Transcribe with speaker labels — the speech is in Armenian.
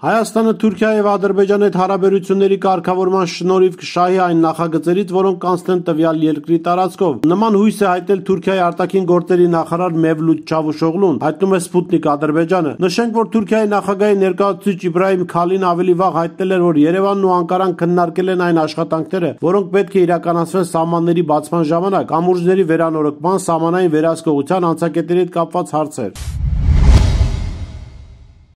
Speaker 1: Հայաստանը Թուրքիա եւ Ադրբեջանի հետ հարաբերությունների կարգավորման շնորհիվ կշահի այն նախագծերից, որոնք կանցնեն տվյալ երկրի տարածքով։ Նման հույս է հայտել Թուրքիայի արտաքին գործերի նախարար Մևլութ Չավուշօղլուն, հայտնում է Սպուտնիկ Ադրբեջանը։ Նշենք, որ Թուրքիայի նախագահի ներկայացուցիչ Իբրահիմ Քալին ավելի վաղ հայտնել էր, որ Երևանն ու Անկարան քննարկել են այն աշխատանքները, որոնք պետք է իրականացվեն սահմանների բացման ժամանակ, ամուրջների վերանորոգման, սահմանային վերահսկողության անցակետերի հետ կապված հարցեր։